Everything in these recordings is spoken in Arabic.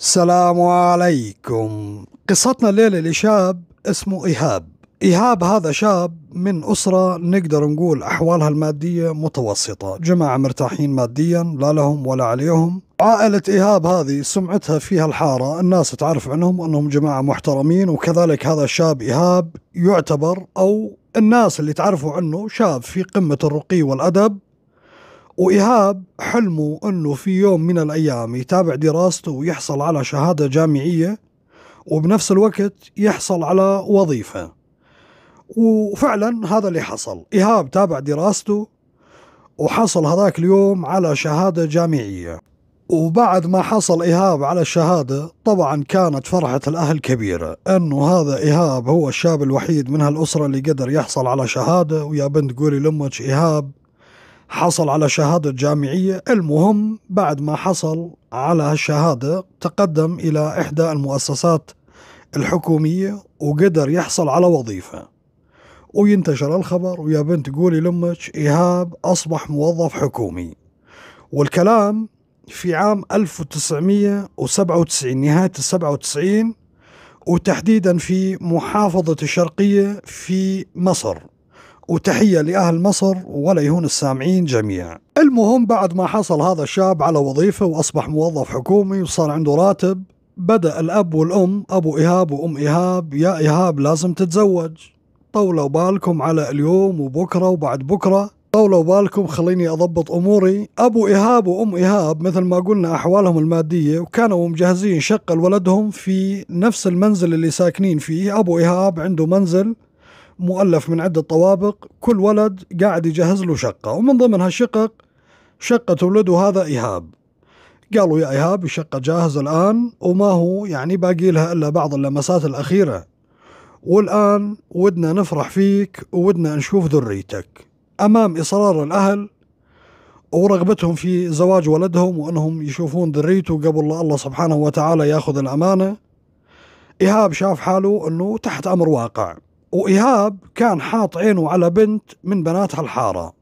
السلام عليكم قصتنا الليلة لشاب اسمه إيهاب إيهاب هذا شاب من أسرة نقدر نقول أحوالها المادية متوسطة جماعة مرتاحين ماديا لا لهم ولا عليهم عائلة إيهاب هذه سمعتها فيها الحارة الناس تعرف عنهم أنهم جماعة محترمين وكذلك هذا الشاب إيهاب يعتبر أو الناس اللي تعرفوا عنه شاب في قمة الرقي والأدب وإيهاب حلمه أنه في يوم من الأيام يتابع دراسته ويحصل على شهادة جامعية وبنفس الوقت يحصل على وظيفة وفعلا هذا اللي حصل إيهاب تابع دراسته وحصل هذاك اليوم على شهادة جامعية وبعد ما حصل إيهاب على الشهادة طبعا كانت فرحة الأهل كبيرة أنه هذا إيهاب هو الشاب الوحيد من هالأسرة اللي قدر يحصل على شهادة ويا بنت قولي لأمك إيهاب حصل على شهادة جامعية المهم بعد ما حصل على هالشهادة تقدم إلى إحدى المؤسسات الحكومية وقدر يحصل على وظيفة وينتشر الخبر ويا بنت قولي لمك إيهاب أصبح موظف حكومي والكلام في عام 1997 نهاية السبعة وتسعين وتحديدا في محافظة الشرقية في مصر وتحية لأهل مصر ولا يهون السامعين جميعا المهم بعد ما حصل هذا الشاب على وظيفة وأصبح موظف حكومي وصار عنده راتب بدأ الأب والأم أبو إيهاب وأم إيهاب يا إيهاب لازم تتزوج طولوا بالكم على اليوم وبكرة وبعد بكرة طولوا بالكم خليني أضبط أموري أبو إيهاب وأم إيهاب مثل ما قلنا أحوالهم المادية وكانوا مجهزين شقة لولدهم في نفس المنزل اللي ساكنين فيه أبو إيهاب عنده منزل مؤلف من عدة طوابق كل ولد قاعد يجهز له شقة ومن ضمن هالشقق شقة ولده هذا إيهاب قالوا يا إيهاب الشقة جاهزة الآن وما هو يعني باقي لها إلا بعض اللمسات الأخيرة والآن ودنا نفرح فيك وودنا نشوف ذريتك أمام إصرار الأهل ورغبتهم في زواج ولدهم وأنهم يشوفون ذريته قبل الله سبحانه وتعالى ياخذ الأمانة إيهاب شاف حاله أنه تحت أمر واقع وإيهاب كان حاط عينه على بنت من بنات هالحارة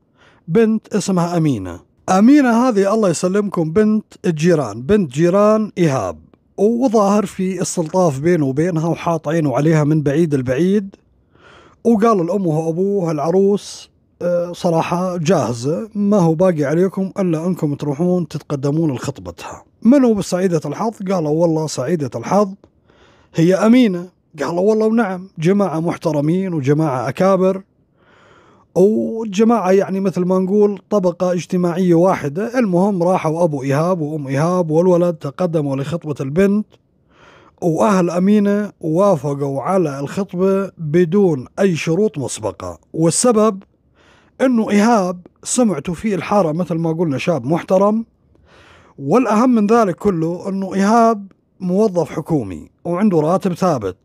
بنت اسمها أمينة أمينة هذه الله يسلمكم بنت الجيران بنت جيران إيهاب وظاهر في استلطاف بينه وبينها وحاط عينه عليها من بعيد البعيد وقال لأمه وأبوه العروس آه، صراحة جاهزة ما هو باقي عليكم إلا أنكم تروحون تتقدمون لخطبتها منو بسعيدة الحظ قالوا والله سعيدة الحظ هي أمينة قالوا والله ونعم جماعة محترمين وجماعة أكابر وجماعة يعني مثل ما نقول طبقة اجتماعية واحدة المهم راحوا أبو إيهاب وأم إيهاب والولد تقدموا لخطبة البنت وأهل أمينة وافقوا على الخطبة بدون أي شروط مسبقة والسبب أنه إيهاب سمعته في الحارة مثل ما قلنا شاب محترم والأهم من ذلك كله أنه إيهاب موظف حكومي وعنده راتب ثابت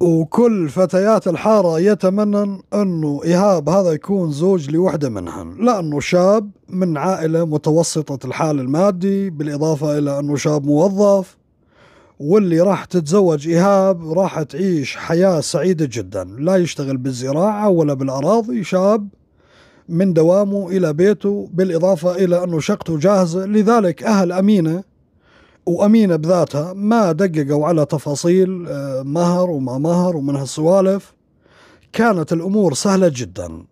وكل فتيات الحارة يتمنن أنه إيهاب هذا يكون زوج لوحدة منهن لأنه شاب من عائلة متوسطة الحال المادي بالإضافة إلى أنه شاب موظف واللي راح تتزوج إيهاب راح تعيش حياة سعيدة جدا لا يشتغل بالزراعة ولا بالأراضي شاب من دوامه إلى بيته بالإضافة إلى أنه شقته جاهزة لذلك أهل أمينة وأمينة بذاتها ما دققوا على تفاصيل آه، مهر وما مهر ومن هالسوالف كانت الأمور سهلة جدا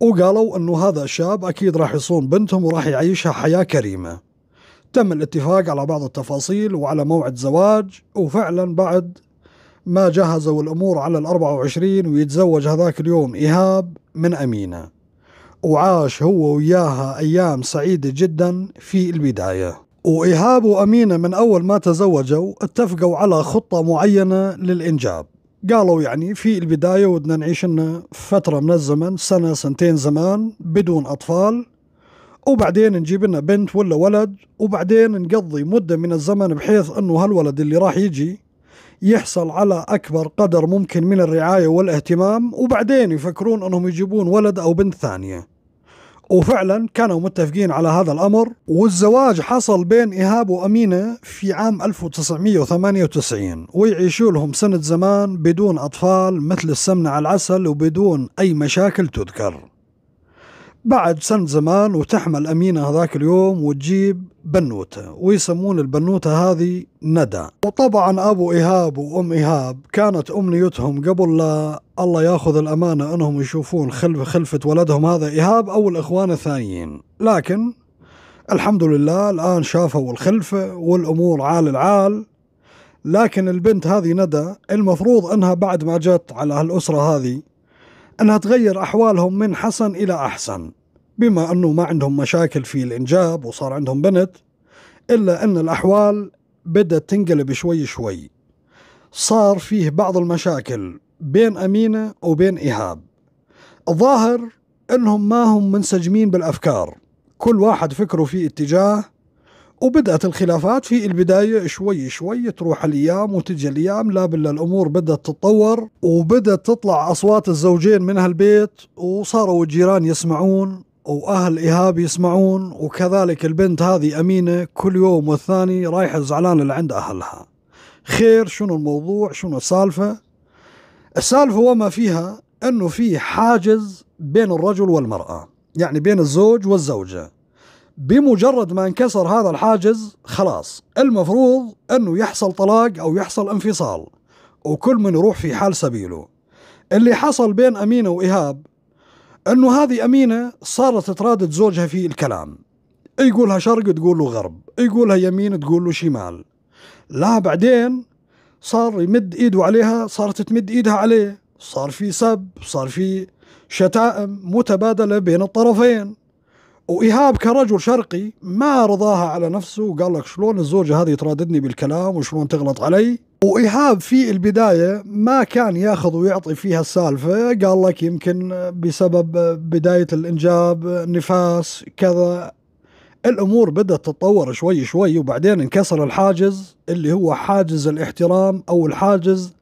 وقالوا أنه هذا الشاب أكيد راح يصون بنتهم وراح يعيشها حياة كريمة تم الاتفاق على بعض التفاصيل وعلى موعد زواج وفعلا بعد ما جهزوا الأمور على الأربعة وعشرين ويتزوج هذاك اليوم إيهاب من أمينة وعاش هو وياها أيام سعيدة جدا في البداية وإيهاب وأمينة من أول ما تزوجوا اتفقوا على خطة معينة للإنجاب قالوا يعني في البداية ودنا نعيش لنا فترة من الزمن سنة سنتين زمان بدون أطفال وبعدين نجيب لنا بنت ولا ولد وبعدين نقضي مدة من الزمن بحيث أنه هالولد اللي راح يجي يحصل على أكبر قدر ممكن من الرعاية والاهتمام وبعدين يفكرون أنهم يجيبون ولد أو بنت ثانية وفعلا كانوا متفقين على هذا الأمر والزواج حصل بين إيهاب وأمينة في عام 1998 ويعيشوا لهم سنة زمان بدون أطفال مثل السمنة على العسل وبدون أي مشاكل تذكر بعد سنة زمان وتحمل أمينة هذاك اليوم وتجيب بنوتة ويسمون البنوتة هذه ندى وطبعا أبو إيهاب وأم إيهاب كانت أمنيتهم قبل لا الله ياخذ الامانه انهم يشوفون خلف خلفه ولدهم هذا ايهاب او الاخوان الثانيين، لكن الحمد لله الان شافوا الخلفه والامور عال العال لكن البنت هذه ندى المفروض انها بعد ما جت على هالاسره هذه انها تغير احوالهم من حسن الى احسن بما انه ما عندهم مشاكل في الانجاب وصار عندهم بنت الا ان الاحوال بدات تنقلب شوي شوي صار فيه بعض المشاكل بين أمينة وبين إيهاب الظاهر أنهم ما هم منسجمين بالأفكار كل واحد فكره في اتجاه وبدأت الخلافات في البداية شوي شوي تروح الأيام وتجي الأيام لا بالله الأمور بدأت تتطور وبدأت تطلع أصوات الزوجين من هالبيت وصاروا الجيران يسمعون وأهل إيهاب يسمعون وكذلك البنت هذه أمينة كل يوم والثاني رايحة زعلانة لعند أهلها خير شنو الموضوع شنو السالفة السالفة وما فيها أنه في حاجز بين الرجل والمرأة يعني بين الزوج والزوجة بمجرد ما انكسر هذا الحاجز خلاص المفروض أنه يحصل طلاق أو يحصل انفصال وكل من يروح في حال سبيله اللي حصل بين أمينة وإيهاب أنه هذه أمينة صارت ترادد زوجها في الكلام يقولها شرق تقول له غرب يقولها يمين تقول له شمال لا بعدين صار يمد ايده عليها صارت تمد ايدها عليه صار في سب صار في شتائم متبادلة بين الطرفين وإيهاب كرجل شرقي ما رضاها على نفسه وقال لك شلون الزوجة هذه تراددني بالكلام وشلون تغلط علي وإيهاب في البداية ما كان ياخذ ويعطي فيها السالفة قال لك يمكن بسبب بداية الإنجاب نفاس كذا الامور بدات تتطور شوي شوي وبعدين انكسر الحاجز اللي هو حاجز الاحترام او الحاجز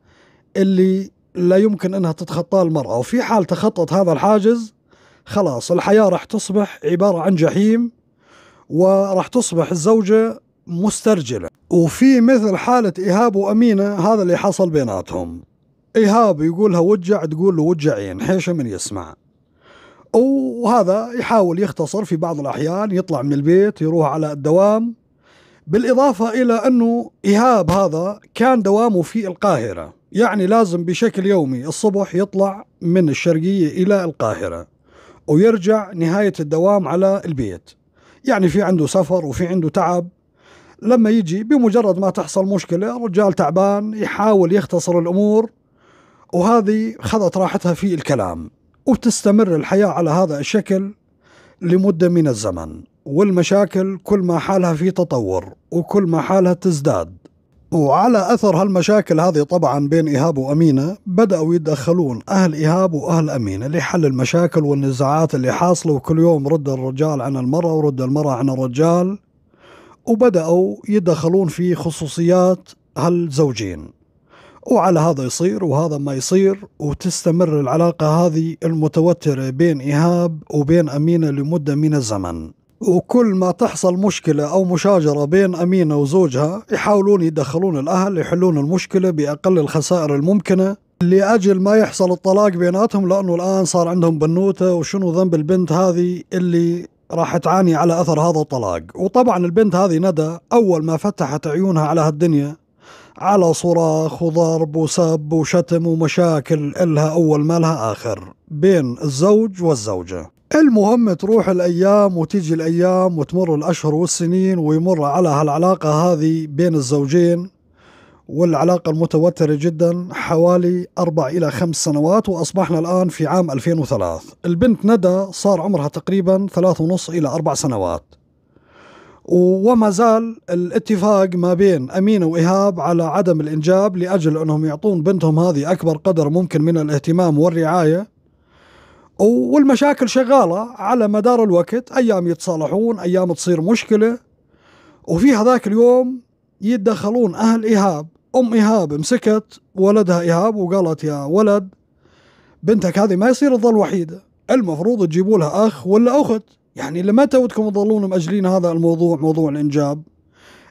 اللي لا يمكن انها تتخطاه المراه وفي حال تخطت هذا الحاجز خلاص الحياه راح تصبح عباره عن جحيم وراح تصبح الزوجه مسترجله وفي مثل حاله ايهاب وامينه هذا اللي حصل بيناتهم ايهاب يقولها وجع تقول له وجعين حيشه من يسمع وهذا يحاول يختصر في بعض الأحيان يطلع من البيت يروح على الدوام بالإضافة إلى أنه إيهاب هذا كان دوامه في القاهرة يعني لازم بشكل يومي الصبح يطلع من الشرقية إلى القاهرة ويرجع نهاية الدوام على البيت يعني في عنده سفر وفي عنده تعب لما يجي بمجرد ما تحصل مشكلة الرجال تعبان يحاول يختصر الأمور وهذه خذت راحتها في الكلام وتستمر الحياة على هذا الشكل لمدة من الزمن والمشاكل كل ما حالها في تطور وكل ما حالها تزداد وعلى أثر هالمشاكل هذه طبعا بين إيهاب وأمينة بدأوا يتدخلون أهل إيهاب وأهل أمينة لحل المشاكل والنزاعات اللي حاصلة وكل يوم رد الرجال عن المرأة ورد المرأة عن الرجال وبدأوا يدخلون في خصوصيات هالزوجين وعلى هذا يصير وهذا ما يصير وتستمر العلاقة هذه المتوترة بين إيهاب وبين أمينة لمدة من الزمن وكل ما تحصل مشكلة أو مشاجرة بين أمينة وزوجها يحاولون يدخلون الأهل يحلون المشكلة بأقل الخسائر الممكنة لأجل ما يحصل الطلاق بيناتهم لأنه الآن صار عندهم بنوتة وشنو ذنب البنت هذه اللي راح تعاني على أثر هذا الطلاق وطبعا البنت هذه ندى أول ما فتحت عيونها على هالدنيا على صراخ وضرب وسب وشتم ومشاكل إلها أول ما لها آخر بين الزوج والزوجة المهم تروح الأيام وتيجي الأيام وتمر الأشهر والسنين ويمر على هالعلاقة هذه بين الزوجين والعلاقة المتوترة جدا حوالي أربع إلى خمس سنوات وأصبحنا الآن في عام 2003 البنت ندى صار عمرها تقريبا ثلاث ونص إلى أربع سنوات وما زال الاتفاق ما بين أمينة وإيهاب على عدم الإنجاب لأجل أنهم يعطون بنتهم هذه أكبر قدر ممكن من الاهتمام والرعاية والمشاكل شغالة على مدار الوقت أيام يتصالحون أيام تصير مشكلة وفي هذاك اليوم يتدخلون أهل إيهاب أم إيهاب مسكت ولدها إيهاب وقالت يا ولد بنتك هذه ما يصير تظل وحيدة المفروض تجيبوا لها أخ ولا أخت يعني لمتى ودكم تظلون مأجلين هذا الموضوع موضوع الإنجاب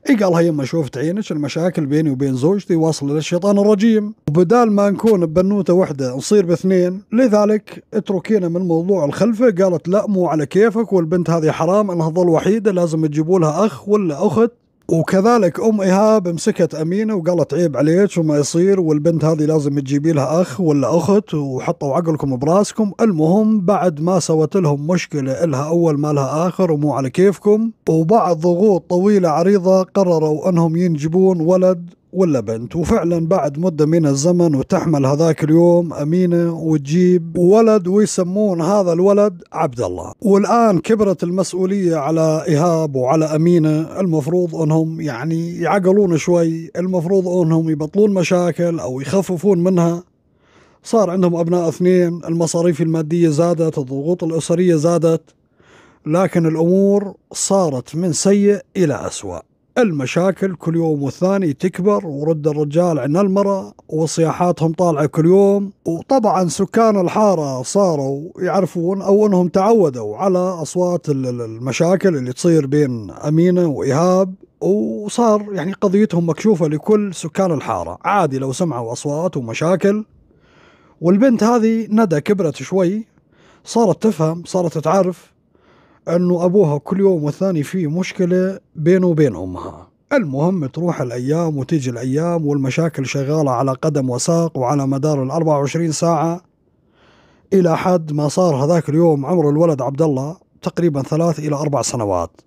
اي قالها يما شوفت عينك المشاكل بيني وبين زوجتي واصلة للشيطان الرجيم وبدال ما نكون ببنوتة واحدة نصير باثنين لذلك اتركينا من موضوع الخلفة قالت لا مو على كيفك والبنت هذه حرام انها تظل وحيدة لازم تجيبوا لها اخ ولا اخت وكذلك ام ايهاب مسكت امينه وقالت عيب عليك وما يصير والبنت هذه لازم تجيبي لها اخ ولا اخت وحطوا عقلكم براسكم المهم بعد ما سوت لهم مشكله لها اول ما لها اخر ومو على كيفكم وبعد ضغوط طويله عريضه قرروا انهم ينجبون ولد ولا بنت وفعلا بعد مدة من الزمن وتحمل هذاك اليوم أمينة وتجيب ولد ويسمون هذا الولد عبد الله والآن كبرت المسؤولية على إيهاب وعلى أمينة المفروض أنهم يعني يعقلون شوي المفروض أنهم يبطلون مشاكل أو يخففون منها صار عندهم أبناء اثنين المصاريف المادية زادت الضغوط الأسرية زادت لكن الأمور صارت من سيء إلى أسوأ المشاكل كل يوم والثاني تكبر ورد الرجال عن المرأة وصياحاتهم طالعة كل يوم وطبعا سكان الحارة صاروا يعرفون أو أنهم تعودوا على أصوات المشاكل اللي تصير بين أمينة وإيهاب وصار يعني قضيتهم مكشوفة لكل سكان الحارة عادي لو سمعوا أصوات ومشاكل والبنت هذه ندى كبرت شوي صارت تفهم صارت تعرف أنه أبوها كل يوم والثاني في مشكلة بينه وبين أمها المهم تروح الأيام وتيجي الأيام والمشاكل شغالة على قدم وساق وعلى مدار ال 24 ساعة إلى حد ما صار هذاك اليوم عمر الولد عبد الله تقريبا ثلاث إلى أربع سنوات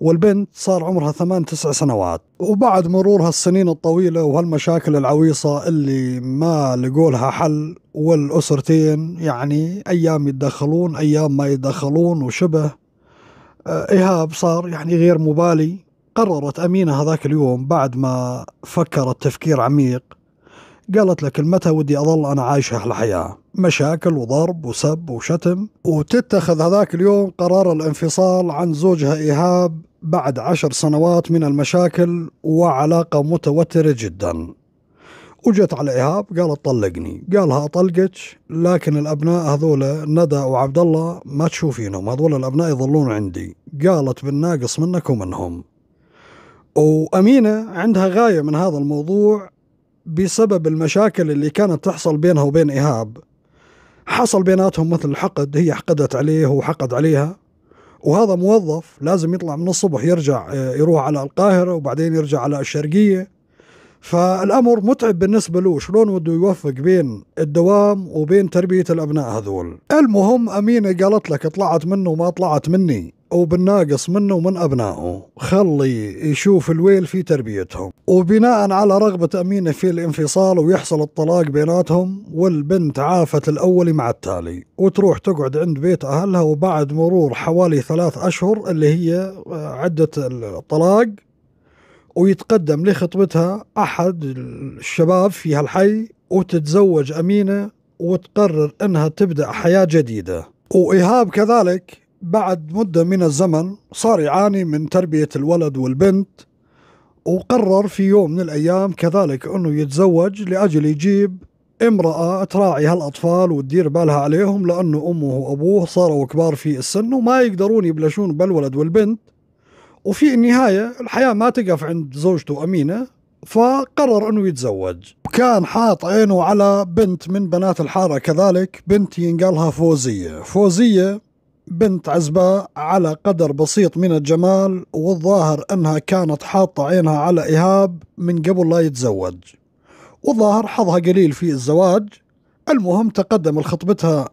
والبنت صار عمرها ثمان تسع سنوات وبعد مرور هالسنين الطويلة وهالمشاكل العويصة اللي ما لقولها حل والأسرتين يعني أيام يتدخلون أيام ما يتدخلون وشبه آه، إيهاب صار يعني غير مبالي قررت أمينة هذاك اليوم بعد ما فكرت تفكير عميق قالت لك متى ودي أظل أنا عايشة هالحياة مشاكل وضرب وسب وشتم وتتخذ هذاك اليوم قرار الانفصال عن زوجها إيهاب بعد عشر سنوات من المشاكل وعلاقة متوترة جدا وجت على إيهاب قالت طلقني قالها أطلقك لكن الأبناء هذول ندى وعبد الله ما تشوفينهم هذول الأبناء يظلون عندي قالت بالناقص منك ومنهم وأمينة عندها غاية من هذا الموضوع بسبب المشاكل اللي كانت تحصل بينها وبين إيهاب حصل بيناتهم مثل الحقد هي حقدت عليه وحقد عليها وهذا موظف لازم يطلع من الصبح يرجع يروح على القاهرة وبعدين يرجع على الشرقية فالامر متعب بالنسبه له شلون بده يوفق بين الدوام وبين تربيه الابناء هذول المهم امينه قالت لك طلعت منه وما طلعت مني وبالناقص منه ومن أبنائه خلي يشوف الويل في تربيتهم وبناء على رغبة أمينة في الانفصال ويحصل الطلاق بيناتهم والبنت عافت الأول مع التالي وتروح تقعد عند بيت أهلها وبعد مرور حوالي ثلاث أشهر اللي هي عدة الطلاق ويتقدم لخطبتها أحد الشباب في هالحي وتتزوج أمينة وتقرر أنها تبدأ حياة جديدة وإيهاب كذلك بعد مدة من الزمن صار يعاني من تربية الولد والبنت وقرر في يوم من الأيام كذلك أنه يتزوج لأجل يجيب امرأة تراعي هالأطفال وتدير بالها عليهم لأنه أمه وأبوه صاروا كبار في السن وما يقدرون يبلشون بالولد والبنت وفي النهاية الحياة ما تقف عند زوجته أمينة فقرر أنه يتزوج وكان حاط عينه على بنت من بنات الحارة كذلك بنت ينقالها فوزية فوزية بنت عزباء على قدر بسيط من الجمال والظاهر أنها كانت حاطة عينها على إيهاب من قبل لا يتزوج والظاهر حظها قليل في الزواج المهم تقدم لخطبتها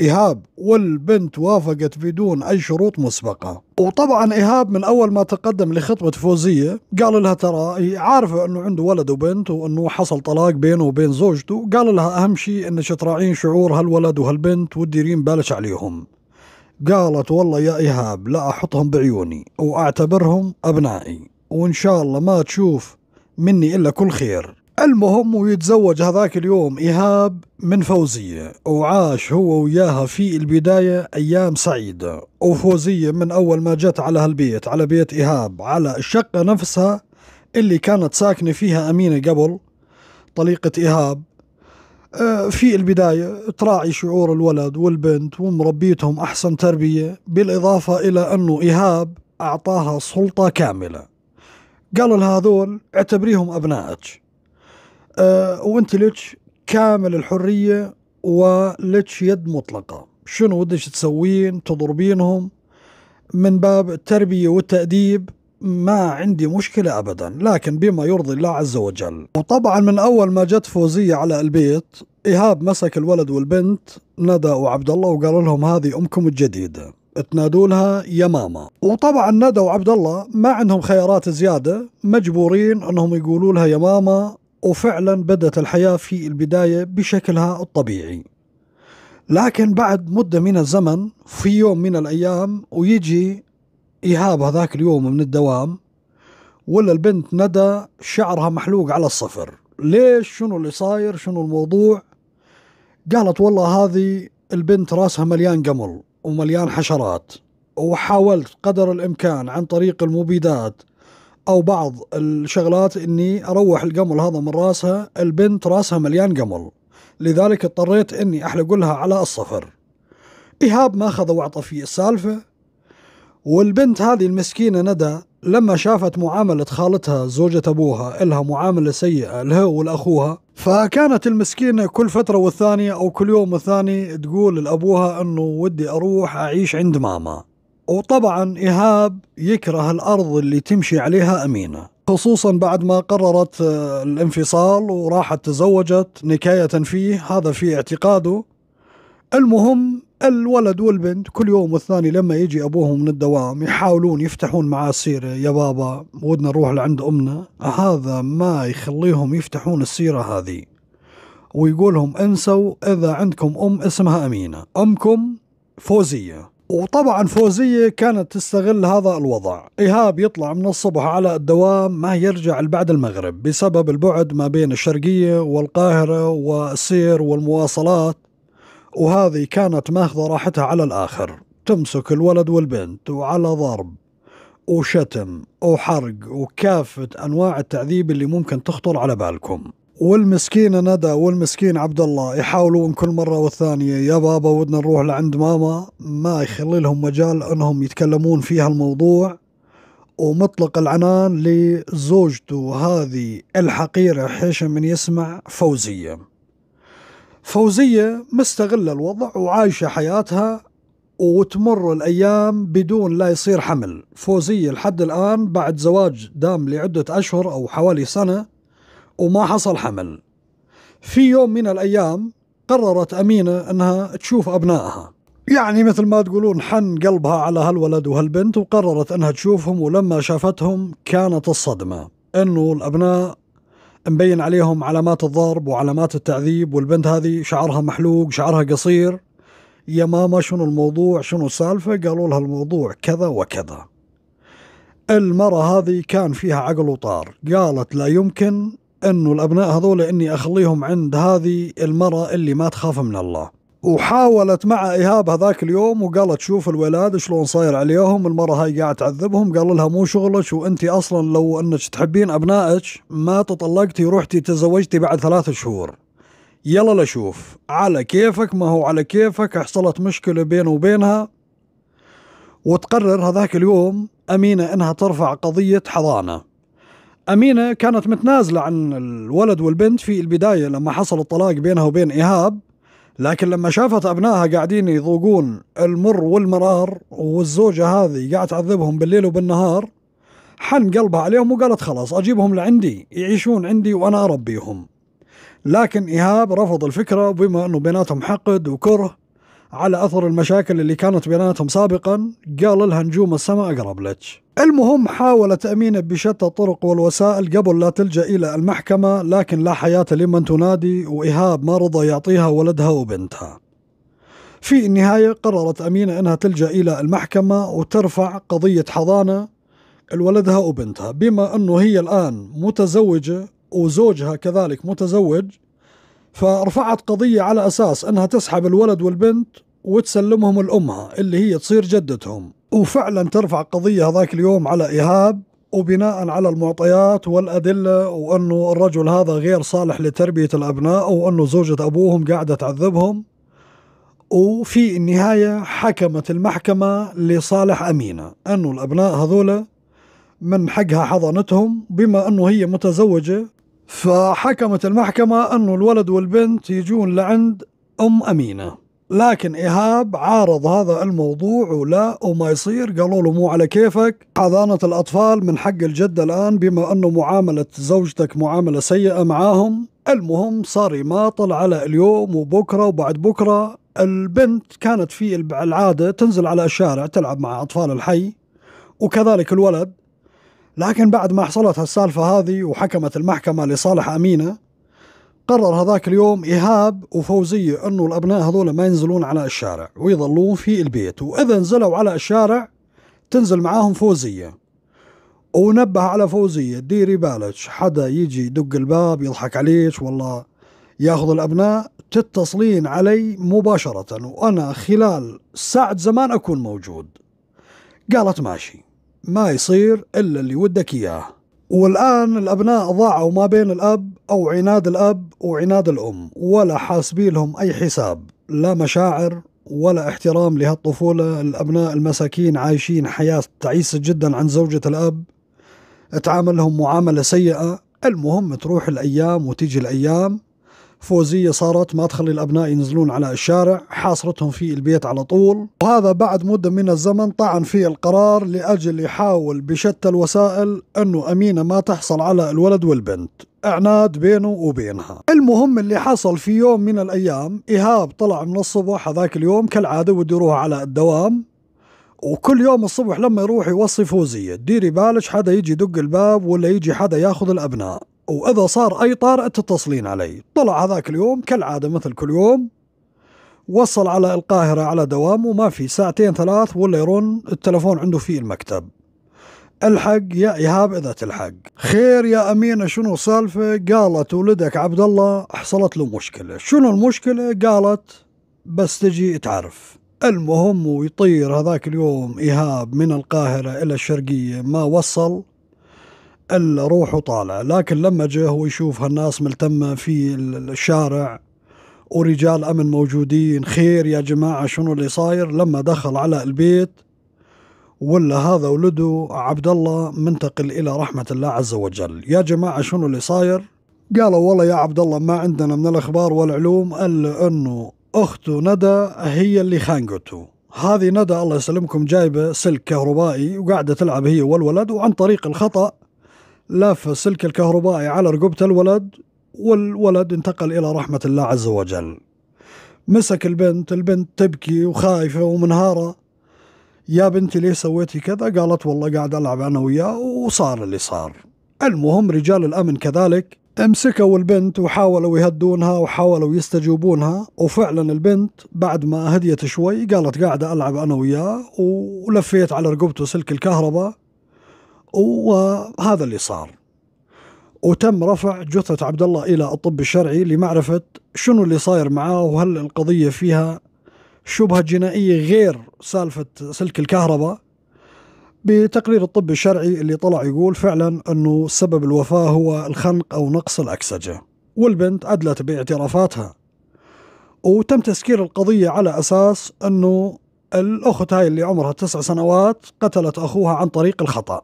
إيهاب والبنت وافقت بدون أي شروط مسبقة وطبعا إيهاب من أول ما تقدم لخطبة فوزية قال لها ترى عارفة أنه عنده ولد وبنت وأنه حصل طلاق بينه وبين زوجته قال لها أهم شيء أنك تراعين شعور هالولد وهالبنت وتديرين بالك عليهم قالت والله يا إيهاب لا أحطهم بعيوني وأعتبرهم أبنائي وإن شاء الله ما تشوف مني إلا كل خير المهم ويتزوج هذاك اليوم إيهاب من فوزية وعاش هو وياها في البداية أيام سعيدة وفوزية من أول ما جت على هالبيت على بيت إيهاب على الشقة نفسها اللي كانت ساكنة فيها أمينة قبل طليقة إيهاب آه، في البداية تراعي شعور الولد والبنت ومربيتهم أحسن تربية بالإضافة إلى أنه إيهاب أعطاها سلطة كاملة قال لها هذول اعتبريهم أبنائك آه، وانت لك كامل الحريه ولك يد مطلقه شنو ودك تسوين تضربينهم من باب التربيه والتاديب ما عندي مشكلة أبدا لكن بما يرضي الله عز وجل وطبعا من أول ما جت فوزية على البيت إيهاب مسك الولد والبنت ندى وعبد الله وقال لهم هذه أمكم الجديدة تنادوا لها يا ماما وطبعا ندى وعبد الله ما عندهم خيارات زيادة مجبورين أنهم يقولوا لها يا ماما وفعلا بدت الحياة في البداية بشكلها الطبيعي لكن بعد مدة من الزمن في يوم من الأيام ويجي إيهاب هذاك اليوم من الدوام ولا البنت ندى شعرها محلوق على الصفر ليش شنو اللي صاير شنو الموضوع قالت والله هذه البنت راسها مليان قمل ومليان حشرات وحاولت قدر الإمكان عن طريق المبيدات او بعض الشغلات اني اروح القمل هذا من راسها البنت راسها مليان قمل لذلك اضطريت اني احلق لها على الصفر ايهاب ما اخذ وعطى في السالفه والبنت هذه المسكينه ندى لما شافت معاملة خالتها زوجة أبوها إلها معاملة سيئة لها ولأخوها فكانت المسكينة كل فترة والثانية أو كل يوم والثاني تقول لأبوها أنه ودي أروح أعيش عند ماما وطبعا إيهاب يكره الأرض اللي تمشي عليها أمينة خصوصا بعد ما قررت آه، الانفصال وراحت تزوجت نكاية فيه هذا في اعتقاده المهم الولد والبنت كل يوم والثاني لما يجي أبوهم من الدوام يحاولون يفتحون معاه السيرة يا بابا ودنا نروح لعند أمنا هذا ما يخليهم يفتحون السيرة هذه ويقولهم انسوا إذا عندكم أم اسمها أمينة أمكم فوزية وطبعا فوزية كانت تستغل هذا الوضع إيهاب يطلع من الصبح على الدوام ما يرجع بعد المغرب بسبب البعد ما بين الشرقية والقاهرة والسير والمواصلات وهذه كانت ماخذة راحتها على الآخر تمسك الولد والبنت وعلى ضرب وشتم وحرق وكافة أنواع التعذيب اللي ممكن تخطر على بالكم والمسكينه ندى والمسكين عبد الله يحاولون كل مره والثانيه يا بابا ودنا نروح لعند ماما ما يخلي لهم مجال انهم يتكلمون في هالموضوع ومطلق العنان لزوجته هذه الحقيره حيشم من يسمع فوزيه فوزيه مستغله الوضع وعايشه حياتها وتمر الأيام بدون لا يصير حمل فوزية لحد الآن بعد زواج دام لعدة أشهر أو حوالي سنة وما حصل حمل في يوم من الأيام قررت أمينة أنها تشوف أبنائها يعني مثل ما تقولون حن قلبها على هالولد وهالبنت وقررت أنها تشوفهم ولما شافتهم كانت الصدمة أنه الأبناء مبين عليهم علامات الضرب وعلامات التعذيب والبنت هذه شعرها محلوق شعرها قصير يا ماما شنو الموضوع شنو السالفة قالوا لها الموضوع كذا وكذا المرة هذه كان فيها عقل وطار قالت لا يمكن انه الابناء هذول اني اخليهم عند هذه المراه اللي ما تخاف من الله وحاولت مع ايهاب هذاك اليوم وقالت شوف الولاد شلون صاير عليهم المره هاي قاعد تعذبهم قال لها مو شغلك وانت اصلا لو انك تحبين ابنائك ما تطلقتي ورحتي تزوجتي بعد ثلاث شهور يلا لشوف على كيفك ما هو على كيفك حصلت مشكله بينه وبينها وتقرر هذاك اليوم امينه انها ترفع قضيه حضانه أمينة كانت متنازلة عن الولد والبنت في البداية لما حصل الطلاق بينها وبين إيهاب لكن لما شافت أبنائها قاعدين يذوقون المر والمرار والزوجة هذه قاعد تعذبهم بالليل وبالنهار حن قلبها عليهم وقالت خلاص أجيبهم لعندي يعيشون عندي وأنا أربيهم لكن إيهاب رفض الفكرة بما أنه بيناتهم حقد وكره على اثر المشاكل اللي كانت بيناتهم سابقا قال لها نجوم السماء اقرب لك المهم حاول تأمينه بشتى الطرق والوسائل قبل لا تلجأ إلى المحكمة لكن لا حياة لمن تنادي وإيهاب ما رضى يعطيها ولدها وبنتها في النهاية قررت أمينة أنها تلجأ إلى المحكمة وترفع قضية حضانة لولدها وبنتها بما أنه هي الآن متزوجة وزوجها كذلك متزوج فرفعت قضية على أساس أنها تسحب الولد والبنت وتسلمهم لأمها اللي هي تصير جدتهم وفعلا ترفع قضية هذاك اليوم على إيهاب وبناء على المعطيات والأدلة وأنه الرجل هذا غير صالح لتربية الأبناء وأنه زوجة أبوهم قاعدة تعذبهم وفي النهاية حكمت المحكمة لصالح أمينة أنه الأبناء هذولا من حقها حضانتهم بما أنه هي متزوجة فحكمت المحكمة أنه الولد والبنت يجون لعند أم أمينة لكن إيهاب عارض هذا الموضوع ولا وما يصير قالوا له مو على كيفك حضانة الأطفال من حق الجدة الآن بما أنه معاملة زوجتك معاملة سيئة معاهم المهم صار يماطل على اليوم وبكرة وبعد بكرة البنت كانت في العادة تنزل على الشارع تلعب مع أطفال الحي وكذلك الولد لكن بعد ما حصلت هالسالفة هذه وحكمت المحكمة لصالح أمينة قرر هذاك اليوم إيهاب وفوزية أنه الأبناء هذول ما ينزلون على الشارع ويظلون في البيت وإذا نزلوا على الشارع تنزل معاهم فوزية ونبه على فوزية ديري بالك حدا يجي يدق الباب يضحك عليك والله ياخذ الأبناء تتصلين علي مباشرة وأنا خلال ساعة زمان أكون موجود قالت ماشي ما يصير إلا اللي ودك إياه والآن الأبناء ضاعوا ما بين الأب أو عناد الأب وعناد الأم ولا حاسبين لهم أي حساب لا مشاعر ولا احترام لهالطفولة الأبناء المساكين عايشين حياة تعيسة جدا عن زوجة الأب تعاملهم معاملة سيئة المهم تروح الأيام وتيجي الأيام فوزية صارت ما تخلي الأبناء ينزلون على الشارع حاصرتهم في البيت على طول وهذا بعد مدة من الزمن طعن في القرار لأجل يحاول بشتى الوسائل أنه أمينة ما تحصل على الولد والبنت عناد بينه وبينها المهم اللي حصل في يوم من الأيام إيهاب طلع من الصبح هذاك اليوم كالعادة ودي على الدوام وكل يوم الصبح لما يروح يوصي فوزية ديري بالك حدا يجي يدق الباب ولا يجي حدا ياخذ الأبناء وإذا صار أي طارئ تتصلين علي طلع هذاك اليوم كالعادة مثل كل يوم وصل على القاهرة على دوام وما في ساعتين ثلاث ولا يرن التلفون عنده في المكتب الحق يا إيهاب إذا تلحق خير يا أمينة شنو سالفة قالت ولدك عبد الله حصلت له مشكلة شنو المشكلة قالت بس تجي تعرف المهم ويطير هذاك اليوم إيهاب من القاهرة إلى الشرقية ما وصل الا روحه طالع لكن لما جاء هو يشوف هالناس ملتمه في الشارع ورجال امن موجودين خير يا جماعه شنو اللي صاير لما دخل على البيت ولا هذا ولده عبد الله منتقل الى رحمه الله عز وجل يا جماعه شنو اللي صاير قالوا والله يا عبد الله ما عندنا من الاخبار والعلوم الا انه اخته ندى هي اللي خانقته هذه ندى الله يسلمكم جايبه سلك كهربائي وقاعده تلعب هي والولد وعن طريق الخطا لف السلك الكهربائي على رقبة الولد والولد انتقل إلى رحمة الله عز وجل مسك البنت البنت تبكي وخايفة ومنهارة يا بنتي ليه سويتي كذا قالت والله قاعد ألعب أنا وياه وصار اللي صار المهم رجال الأمن كذلك امسكوا البنت وحاولوا يهدونها وحاولوا يستجوبونها وفعلا البنت بعد ما هديت شوي قالت قاعدة ألعب أنا وياه ولفيت على رقبته سلك الكهرباء وهذا اللي صار وتم رفع جثة عبد الله إلى الطب الشرعي لمعرفة شنو اللي صاير معاه وهل القضية فيها شبهة جنائية غير سالفة سلك الكهرباء بتقرير الطب الشرعي اللي طلع يقول فعلا أنه سبب الوفاة هو الخنق أو نقص الأكسجة والبنت أدلت باعترافاتها وتم تسكير القضية على أساس أنه الأخت هاي اللي عمرها تسع سنوات قتلت أخوها عن طريق الخطأ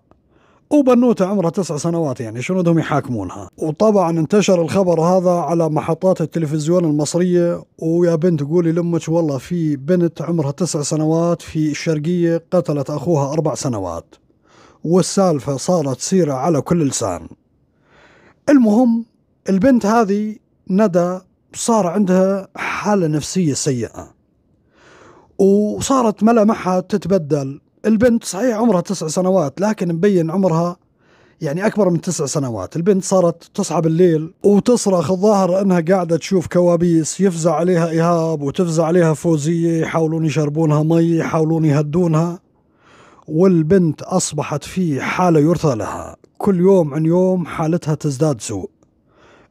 وبنوته عمرها تسع سنوات يعني شنو بدهم يحاكمونها وطبعا انتشر الخبر هذا على محطات التلفزيون المصرية ويا بنت قولي لأمك والله في بنت عمرها تسع سنوات في الشرقية قتلت أخوها أربع سنوات والسالفة صارت سيرة على كل لسان المهم البنت هذه ندى صار عندها حالة نفسية سيئة وصارت ملامحها تتبدل البنت صحيح عمرها تسع سنوات لكن مبين عمرها يعني أكبر من تسع سنوات البنت صارت تصحى بالليل وتصرخ الظاهر أنها قاعدة تشوف كوابيس يفزع عليها إيهاب وتفزع عليها فوزية يحاولون يشربونها مي يحاولون يهدونها والبنت أصبحت في حالة يرثى لها كل يوم عن يوم حالتها تزداد سوء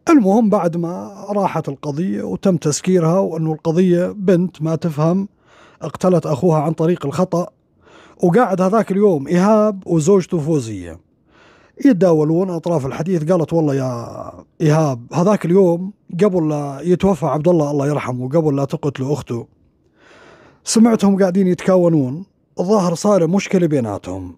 المهم بعد ما راحت القضية وتم تسكيرها وأنه القضية بنت ما تفهم اقتلت أخوها عن طريق الخطأ وقاعد هذاك اليوم إيهاب وزوجته فوزية يتداولون أطراف الحديث قالت والله يا إيهاب هذاك اليوم قبل لا يتوفى عبد الله الله يرحمه قبل لا تقتله أخته سمعتهم قاعدين يتكاونون الظاهر صار مشكلة بيناتهم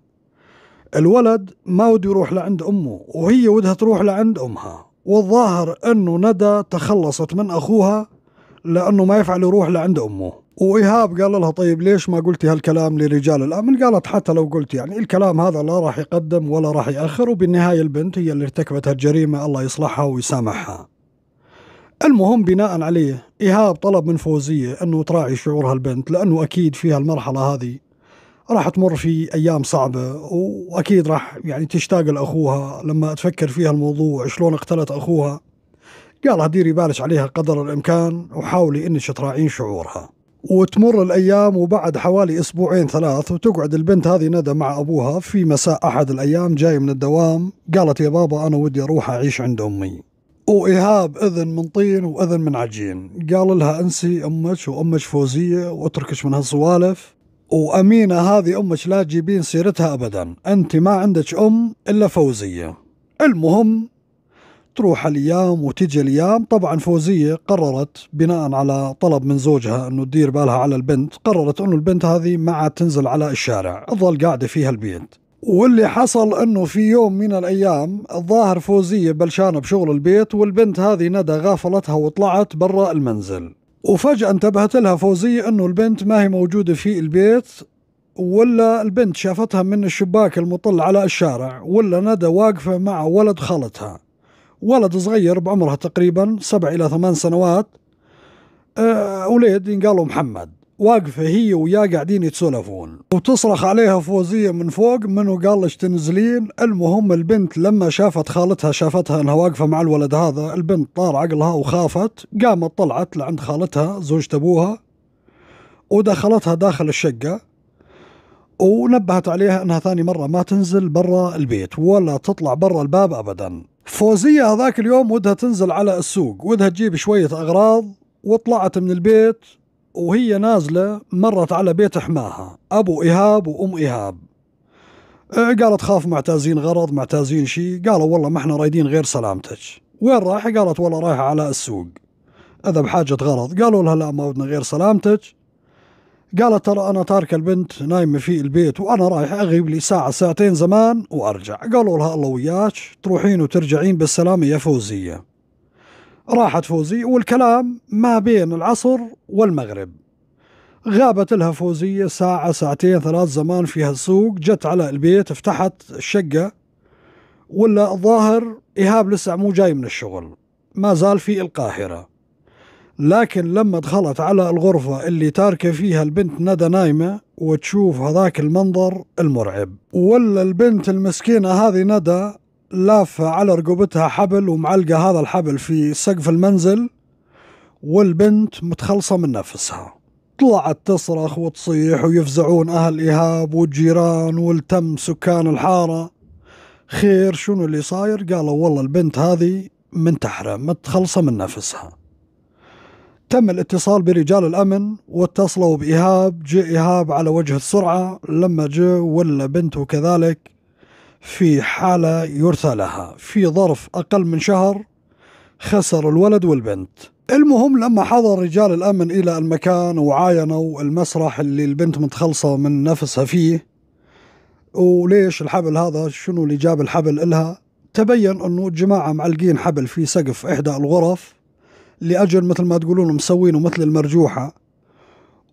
الولد ما وده يروح لعند أمه وهي ودها تروح لعند أمها والظاهر أنه ندى تخلصت من أخوها لأنه ما يفعل يروح لعند أمه وايهاب قال لها طيب ليش ما قلتي هالكلام لرجال الامن؟ قالت حتى لو قلت يعني الكلام هذا لا راح يقدم ولا راح ياخر وبالنهايه البنت هي اللي ارتكبت هالجريمه الله يصلحها ويسامحها. المهم بناء عليه ايهاب طلب من فوزيه انه تراعي شعور هالبنت لانه اكيد في هالمرحلة هذه راح تمر في ايام صعبه واكيد راح يعني تشتاق لاخوها لما تفكر فيها الموضوع شلون اقتلت اخوها. قالها ديري بالك عليها قدر الامكان وحاولي انك تراعين شعورها. وتمر الايام وبعد حوالي اسبوعين ثلاث وتقعد البنت هذه ندى مع ابوها في مساء احد الايام جاي من الدوام قالت يا بابا انا ودي اروح اعيش عند امي وإيهاب إذن من طين وإذن من عجين قال لها أنسي أمك وأمك فوزية وأتركش من هالسوالف وأمينة هذه أمك لا تجيبين سيرتها أبدا أنت ما عندك أم إلا فوزية المهم تروح الايام وتجي الايام طبعا فوزيه قررت بناء على طلب من زوجها انه تدير بالها على البنت قررت انه البنت هذه ما عاد تنزل على الشارع تظل قاعده فيها البيت واللي حصل انه في يوم من الايام الظاهر فوزيه بلشانه بشغل البيت والبنت هذه ندى غافلتها وطلعت برا المنزل وفجأة انتبهت لها فوزية انه البنت ما هي موجودة في البيت ولا البنت شافتها من الشباك المطل على الشارع ولا ندى واقفة مع ولد خالتها ولد صغير بعمرها تقريبا سبع إلى ثمان سنوات آه، أولاد ينقالوا محمد واقفة هي وياه قاعدين يتسولفون وتصرخ عليها فوزية من فوق منو قال تنزلين المهم البنت لما شافت خالتها شافتها انها واقفة مع الولد هذا البنت طار عقلها وخافت قامت طلعت لعند خالتها زوجة ابوها ودخلتها داخل الشقة ونبهت عليها انها ثاني مرة ما تنزل برا البيت ولا تطلع برا الباب ابدا فوزية هذاك اليوم ودها تنزل على السوق ودها تجيب شوية أغراض وطلعت من البيت وهي نازلة مرت على بيت حماها أبو إيهاب وأم إيهاب أه، قالت خاف معتازين غرض معتازين شي قالوا والله ما احنا رايدين غير سلامتك وين رايحة قالت والله رايحة على السوق إذا بحاجة غرض قالوا لها لا ما ودنا غير سلامتك قالت ترى أنا تاركة البنت نايمة في البيت وأنا رايح أغيب لي ساعة ساعتين زمان وأرجع قالوا لها الله وياك تروحين وترجعين بالسلامة يا فوزية راحت فوزية والكلام ما بين العصر والمغرب غابت لها فوزية ساعة ساعتين ثلاث زمان في هالسوق جت على البيت فتحت الشقة ولا الظاهر إيهاب لسه مو جاي من الشغل ما زال في القاهرة لكن لما دخلت على الغرفة اللي تاركة فيها البنت ندى نايمة وتشوف هذاك المنظر المرعب ولا البنت المسكينة هذه ندى لافة على رقبتها حبل ومعلقة هذا الحبل في سقف المنزل والبنت متخلصة من نفسها طلعت تصرخ وتصيح ويفزعون أهل إيهاب والجيران والتم سكان الحارة خير شنو اللي صاير قالوا والله البنت هذه منتحرة متخلصة من نفسها تم الاتصال برجال الأمن واتصلوا بإيهاب جاء إيهاب على وجه السرعة لما جاء ولا بنته كذلك في حالة يرثى لها في ظرف أقل من شهر خسر الولد والبنت المهم لما حضر رجال الأمن إلى المكان وعاينوا المسرح اللي البنت متخلصة من نفسها فيه وليش الحبل هذا شنو اللي جاب الحبل إلها تبين أنه جماعة معلقين حبل في سقف إحدى الغرف لأجل مثل ما تقولون مسوينه مثل المرجوحة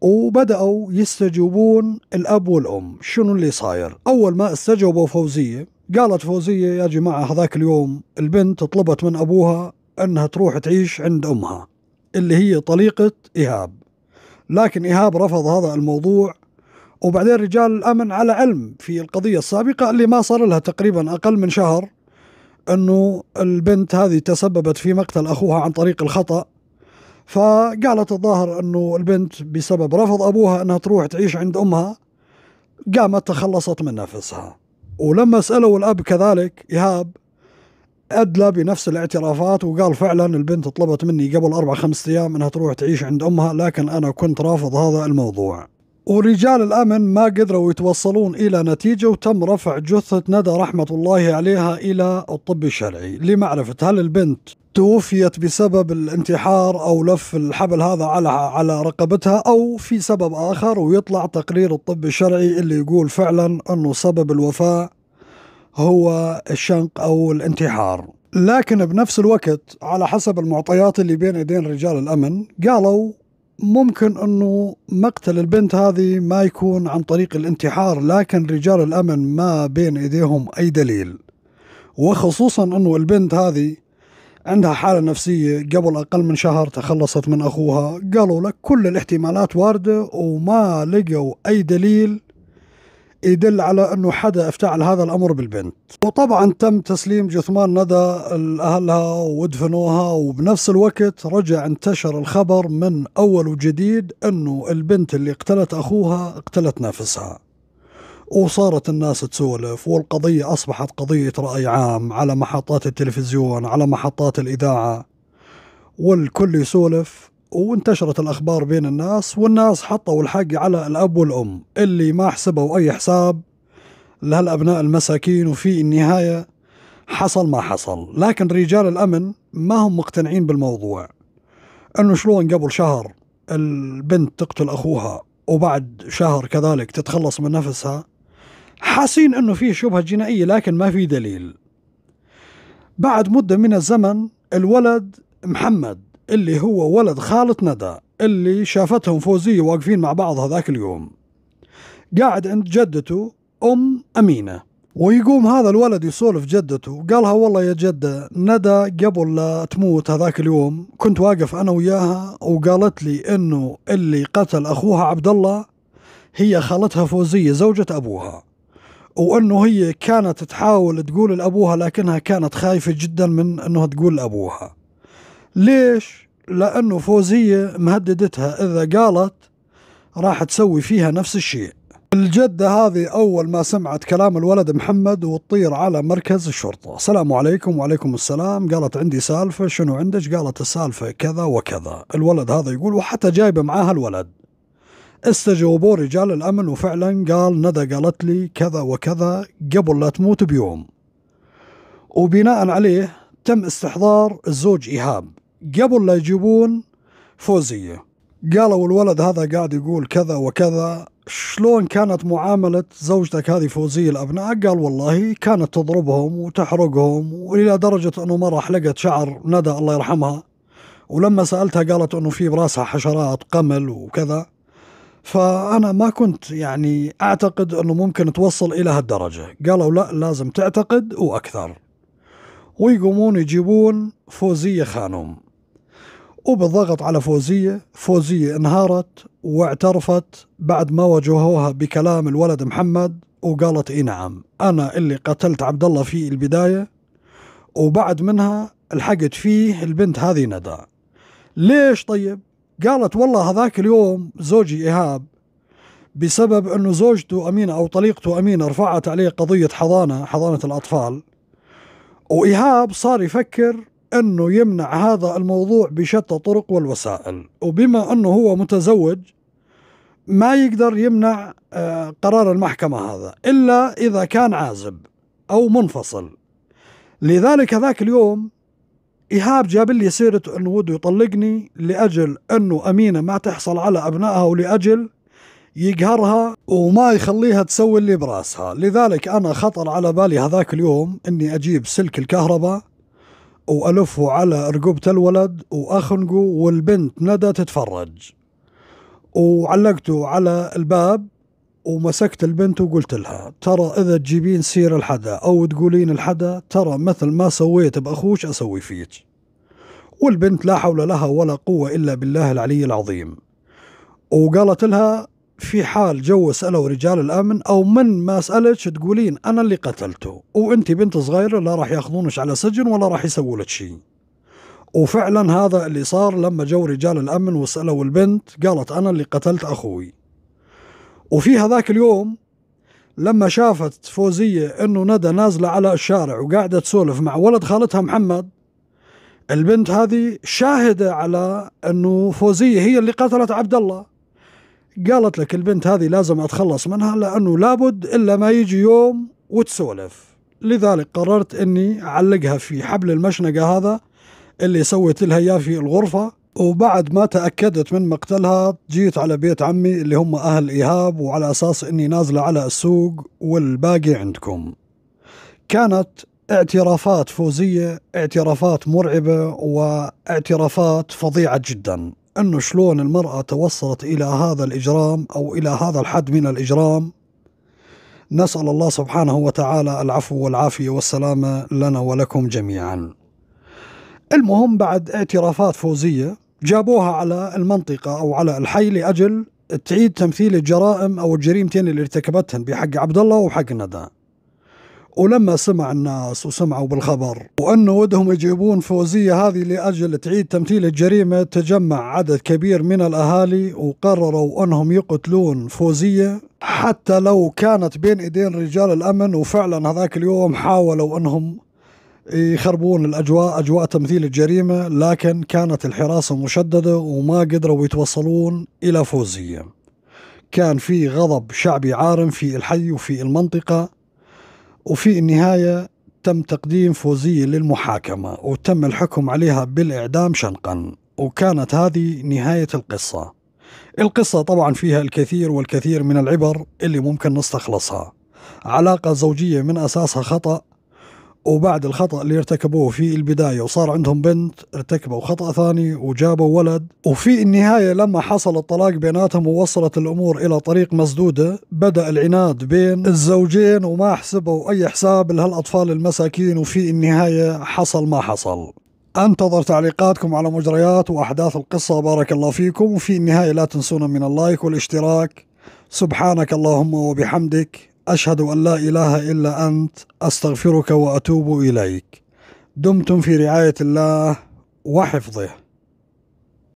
وبدأوا يستجوبون الأب والأم شنو اللي صاير أول ما استجوبوا فوزية قالت فوزية يا جماعة هذاك اليوم البنت طلبت من أبوها أنها تروح تعيش عند أمها اللي هي طليقة إيهاب لكن إيهاب رفض هذا الموضوع وبعدين رجال الأمن على علم في القضية السابقة اللي ما صار لها تقريبا أقل من شهر انه البنت هذه تسببت في مقتل اخوها عن طريق الخطا فقالت الظاهر انه البنت بسبب رفض ابوها انها تروح تعيش عند امها قامت تخلصت من نفسها ولما سالوا الاب كذلك ايهاب ادلى بنفس الاعترافات وقال فعلا البنت طلبت مني قبل اربع خمس ايام انها تروح تعيش عند امها لكن انا كنت رافض هذا الموضوع ورجال الأمن ما قدروا يتوصلون إلى نتيجة وتم رفع جثة ندى رحمة الله عليها إلى الطب الشرعي لمعرفة هل البنت توفيت بسبب الانتحار او لف الحبل هذا على على رقبتها او في سبب اخر ويطلع تقرير الطب الشرعي اللي يقول فعلا انه سبب الوفاه هو الشنق او الانتحار لكن بنفس الوقت على حسب المعطيات اللي بين ايدين رجال الامن قالوا ممكن انه مقتل البنت هذه ما يكون عن طريق الانتحار لكن رجال الامن ما بين ايديهم اي دليل وخصوصا انه البنت هذه عندها حالة نفسية قبل أقل من شهر تخلصت من أخوها قالوا لك كل الاحتمالات واردة وما لقوا أي دليل يدل على أنه حدا افتعل هذا الأمر بالبنت وطبعا تم تسليم جثمان ندى لأهلها ودفنوها وبنفس الوقت رجع انتشر الخبر من أول وجديد أنه البنت اللي اقتلت أخوها اقتلت نفسها وصارت الناس تسولف والقضية أصبحت قضية رأي عام على محطات التلفزيون على محطات الإذاعة والكل يسولف وانتشرت الاخبار بين الناس والناس حطوا الحق على الاب والام اللي ما حسبوا اي حساب لهالابناء المساكين وفي النهايه حصل ما حصل لكن رجال الامن ما هم مقتنعين بالموضوع انه شلون قبل شهر البنت تقتل اخوها وبعد شهر كذلك تتخلص من نفسها حاسين انه في شبهه جنائيه لكن ما في دليل بعد مده من الزمن الولد محمد اللي هو ولد خالة ندى اللي شافتهم فوزية واقفين مع بعض هذاك اليوم قاعد عند جدته أم أمينة ويقوم هذا الولد يسولف جدته قالها والله يا جدة ندى قبل لا تموت هذاك اليوم كنت واقف أنا وياها وقالت لي إنه اللي قتل أخوها عبد الله هي خالتها فوزية زوجة أبوها وانه هي كانت تحاول تقول لابوها لكنها كانت خايفه جدا من انها تقول لابوها ليش؟ لأنه فوزية مهددتها إذا قالت راح تسوي فيها نفس الشيء الجدة هذه أول ما سمعت كلام الولد محمد وتطير على مركز الشرطة السلام عليكم وعليكم السلام قالت عندي سالفة شنو عندك قالت السالفة كذا وكذا الولد هذا يقول وحتى جايبة معاها الولد استجوبوا رجال الأمن وفعلا قال ندى قالت لي كذا وكذا قبل لا تموت بيوم وبناء عليه تم استحضار الزوج إيهاب قبل لا يجيبون فوزية قالوا الولد هذا قاعد يقول كذا وكذا شلون كانت معاملة زوجتك هذه فوزية لأبنائك قال والله كانت تضربهم وتحرقهم وإلى درجة أنه مرة حلقت شعر ندى الله يرحمها ولما سألتها قالت أنه في براسها حشرات قمل وكذا فأنا ما كنت يعني أعتقد أنه ممكن توصل إلى هالدرجة قالوا لا لازم تعتقد وأكثر ويقومون يجيبون فوزية خانم وبالضغط على فوزية فوزية انهارت واعترفت بعد ما واجهوها بكلام الولد محمد وقالت اي نعم انا اللي قتلت عبد الله في البداية وبعد منها لحقت فيه البنت هذه ندى ليش طيب قالت والله هذاك اليوم زوجي إيهاب بسبب أنه زوجته أمينة أو طليقته أمينة رفعت عليه قضية حضانة حضانة الأطفال وإيهاب صار يفكر أنه يمنع هذا الموضوع بشتى الطرق والوسائل وبما أنه هو متزوج ما يقدر يمنع آه، قرار المحكمة هذا إلا إذا كان عازب أو منفصل لذلك ذاك اليوم إيهاب جاب لي سيرة أنه وده يطلقني لأجل أنه أمينة ما تحصل على أبنائها ولأجل يقهرها وما يخليها تسوي اللي براسها لذلك أنا خطر على بالي هذاك اليوم أني أجيب سلك الكهرباء وألفه على رقبة الولد وأخنقه والبنت ندى تتفرج وعلقته على الباب ومسكت البنت وقلت لها ترى إذا تجيبين سير الحدا أو تقولين الحدا ترى مثل ما سويت بأخوش أسوي فيك والبنت لا حول لها ولا قوة إلا بالله العلي العظيم وقالت لها في حال جو سألوا رجال الأمن أو من ما سألتش تقولين أنا اللي قتلته وأنت بنت صغيرة لا راح ياخذونش على سجن ولا راح يسووا لك شيء وفعلا هذا اللي صار لما جو رجال الأمن وسألوا البنت قالت أنا اللي قتلت أخوي وفي هذاك اليوم لما شافت فوزية أنه ندى نازلة على الشارع وقاعدة تسولف مع ولد خالتها محمد البنت هذه شاهدة على أنه فوزية هي اللي قتلت عبد الله قالت لك البنت هذه لازم أتخلص منها لأنه لابد إلا ما يجي يوم وتسولف لذلك قررت أني أعلقها في حبل المشنقة هذا اللي سويت لها إياه في الغرفة وبعد ما تأكدت من مقتلها جيت على بيت عمي اللي هم أهل إيهاب وعلى أساس أني نازلة على السوق والباقي عندكم كانت اعترافات فوزية اعترافات مرعبة واعترافات فظيعة جداً أنه شلون المرأة توصلت إلى هذا الإجرام أو إلى هذا الحد من الإجرام نسأل الله سبحانه وتعالى العفو والعافية والسلامة لنا ولكم جميعا المهم بعد اعترافات فوزية جابوها على المنطقة أو على الحي لأجل تعيد تمثيل الجرائم أو الجريمتين اللي ارتكبتهن بحق عبد الله وحق ندى ولما سمع الناس وسمعوا بالخبر وأنه ودهم يجيبون فوزية هذه لأجل تعيد تمثيل الجريمة تجمع عدد كبير من الأهالي وقرروا أنهم يقتلون فوزية حتى لو كانت بين إيدين رجال الأمن وفعلا هذاك اليوم حاولوا أنهم يخربون الأجواء أجواء تمثيل الجريمة لكن كانت الحراسة مشددة وما قدروا يتوصلون إلى فوزية كان في غضب شعبي عارم في الحي وفي المنطقة وفي النهاية تم تقديم فوزية للمحاكمة وتم الحكم عليها بالإعدام شنقا وكانت هذه نهاية القصة القصة طبعا فيها الكثير والكثير من العبر اللي ممكن نستخلصها علاقة زوجية من أساسها خطأ وبعد الخطأ اللي ارتكبوه في البداية وصار عندهم بنت ارتكبوا خطأ ثاني وجابوا ولد وفي النهاية لما حصل الطلاق بيناتهم ووصلت الأمور إلى طريق مسدودة بدأ العناد بين الزوجين وما حسبوا أي حساب لهالأطفال المساكين وفي النهاية حصل ما حصل انتظر تعليقاتكم على مجريات واحداث القصه بارك الله فيكم وفي النهايه لا تنسونا من اللايك والاشتراك سبحانك اللهم وبحمدك أشهد أن لا إله إلا أنت أستغفرك وأتوب إليك دمتم في رعاية الله وحفظه